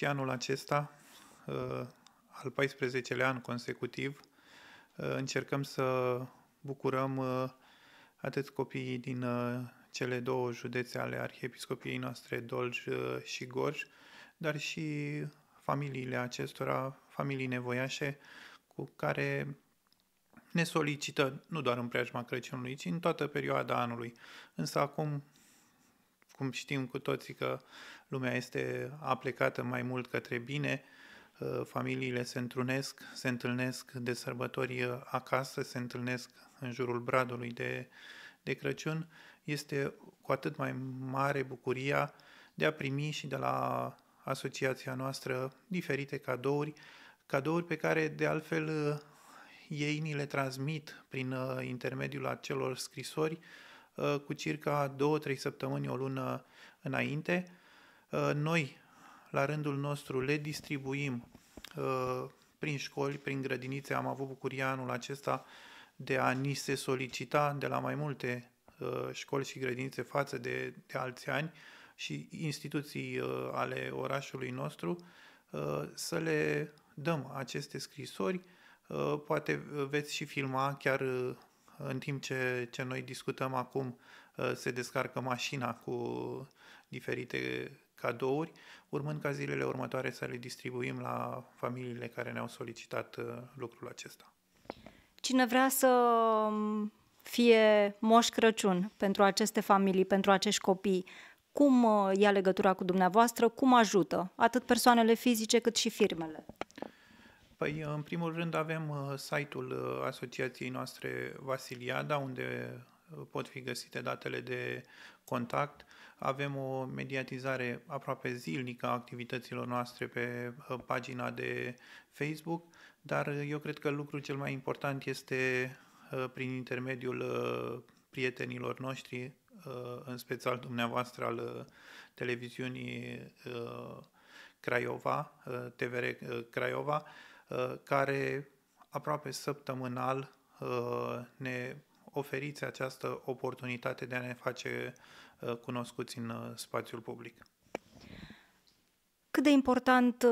și anul acesta, uh, al 14-lea an consecutiv, uh, încercăm să bucurăm uh, atât copiii din cele două județe ale arhiepiscopiei noastre, Dolj și Gorj, dar și familiile acestora, familii nevoiașe, cu care ne solicită, nu doar în preajma Crăciunului, ci în toată perioada anului. Însă acum cum știm cu toții că lumea este aplecată mai mult către bine, uh, familiile se întrunesc, se întâlnesc de sărbători uh, acasă, se întâlnesc în jurul bradului de, de Crăciun, este cu atât mai mare bucuria de a primi și de la asociația noastră diferite cadouri, cadouri pe care de altfel uh, ei ni le transmit prin intermediul acelor scrisori Uh, cu circa 2-3 săptămâni, o lună înainte. Uh, noi, la rândul nostru, le distribuim uh, prin școli, prin grădinițe. Am avut bucuria anul acesta de a ni se solicita de la mai multe școli și grădinițe față de, de alți ani și instituții ale orașului nostru să le dăm aceste scrisori. Poate veți și filma chiar în timp ce, ce noi discutăm acum, ă, se descarcă mașina cu diferite cadouri, urmând ca zilele următoare să le distribuim la familiile care ne-au solicitat ă, lucrul acesta. Cine vrea să fie Moș Crăciun pentru aceste familii, pentru acești copii, cum ă, ia legătura cu dumneavoastră, cum ajută atât persoanele fizice cât și firmele? Păi, în primul rând, avem uh, site-ul uh, asociației noastre Vasiliada, unde uh, pot fi găsite datele de contact. Avem o mediatizare aproape zilnică a activităților noastre pe pagina de Facebook, dar eu cred că lucrul cel mai important este prin intermediul prietenilor noștri, în special dumneavoastră al televiziunii Craiova, TVR Craiova, Uh, care aproape săptămânal uh, ne oferiți această oportunitate de a ne face uh, cunoscuți în spațiul public. Cât de important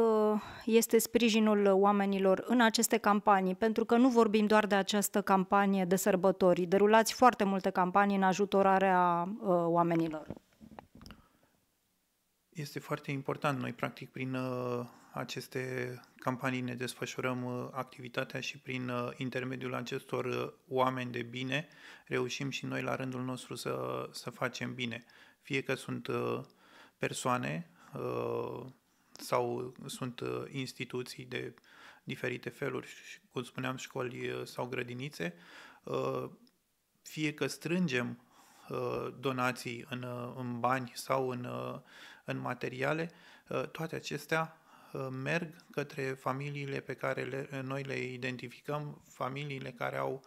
este sprijinul oamenilor în aceste campanii? Pentru că nu vorbim doar de această campanie de sărbători. Derulați foarte multe campanii în ajutorarea oamenilor. Este foarte important. Noi, practic, prin uh, aceste campanii ne desfășurăm uh, activitatea și prin uh, intermediul acestor oameni de bine reușim și noi la rândul nostru să, să facem bine. Fie că sunt persoane sau sunt instituții de diferite feluri, cum spuneam, școli sau grădinițe, fie că strângem Uh, donații în, uh, în bani sau în, uh, în materiale, toate acestea merg către familiile pe care le, noi le identificăm, familiile care au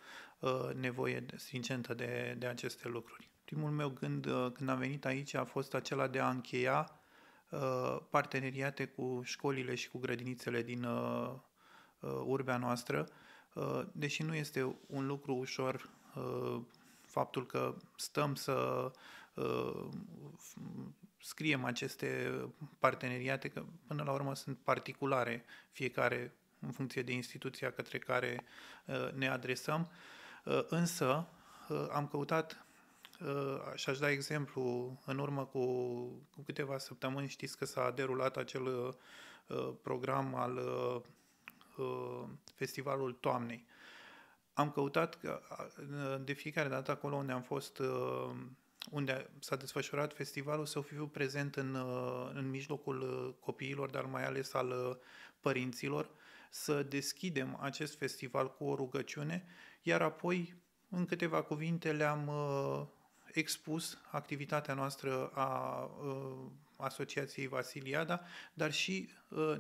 nevoie stringentă de, de aceste lucruri. Primul meu gând când am venit aici a fost acela de a încheia parteneriate cu școlile și cu grădinițele din urbea noastră, deși nu este un lucru ușor faptul că stăm să uh, scriem aceste parteneriate, că până la urmă sunt particulare fiecare în funcție de instituția către care uh, ne adresăm, uh, însă uh, am căutat uh, și aș da exemplu, în urmă cu, cu câteva săptămâni știți că s-a derulat acel uh, program al festivalul toamnei am căutat de fiecare dată acolo unde am fost, uh, unde s-a desfășurat festivalul, să fiu prezent în, uh, în mijlocul uh, copiilor, dar mai ales al părinților, să deschidem acest festival cu o rugăciune, iar apoi, în câteva cuvinte, le-am expus activitatea noastră a Asociației Vasiliada, dar și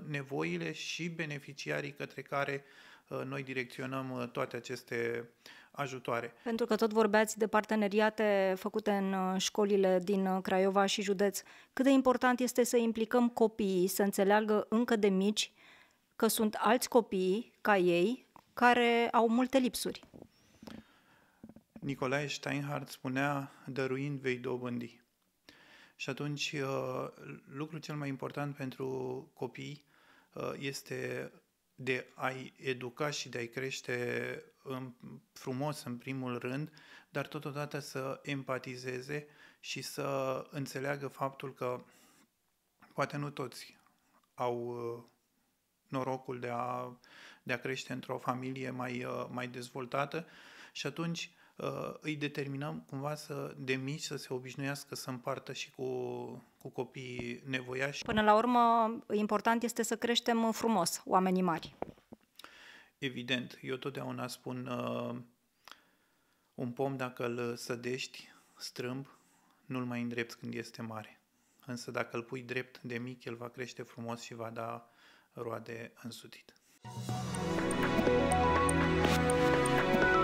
nevoile și beneficiarii către care uh, Uh, noi direcționăm uh, toate aceste ajutoare. Pentru că tot vorbeați de parteneriate făcute în uh, școlile din Craiova și județ, cât de important este să implicăm copiii, să înțeleagă încă de mici că sunt alți copii ca ei care au multe lipsuri. Nicolae Steinhardt spunea, dăruind vei dobândi. Și atunci, lucrul cel mai important pentru copii este de a-i educa și de a-i crește în, frumos în primul rând, dar totodată să empatizeze și să înțeleagă faptul că poate nu toți au uh, norocul de a, de a crește într-o familie mai, uh, mai dezvoltată și atunci Uh, îi determinăm cumva să, de mici să se obișnuiască să împartă și cu, cu copiii nevoiași. Până la urmă, important este să creștem frumos oamenii mari. Evident, eu totdeauna spun uh, un pom dacă îl sădești strâmb, nu-l mai îndrept când este mare. Însă dacă îl pui drept de mic, el va crește frumos și va da roade însutit. Thank